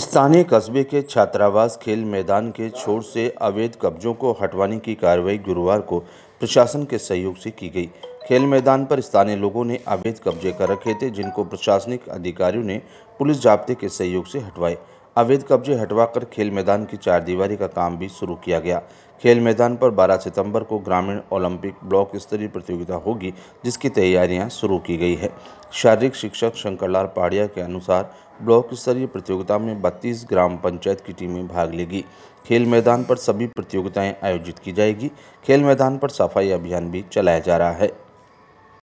स्थानीय कस्बे के छात्रावास खेल मैदान के छोर से अवैध कब्जों को हटवाने की कार्रवाई गुरुवार को प्रशासन के सहयोग से की गई खेल मैदान पर स्थानीय लोगों ने अवैध कब्जे कर रखे थे जिनको प्रशासनिक अधिकारियों ने पुलिस जाब्ते के सहयोग से हटवाए अवैध कब्जे हटवाकर खेल मैदान की चारदीवारी का काम भी शुरू किया गया खेल मैदान पर 12 सितंबर को ग्रामीण ओलंपिक ब्लॉक स्तरीय प्रतियोगिता होगी जिसकी तैयारियां शुरू की गई है शारीरिक शिक्षक शंकरलाल पाड़िया के अनुसार ब्लॉक स्तरीय प्रतियोगिता में 32 ग्राम पंचायत की टीमें भाग लेगी खेल मैदान पर सभी प्रतियोगिताएं आयोजित की जाएगी खेल मैदान पर सफाई अभियान भी चलाया जा रहा है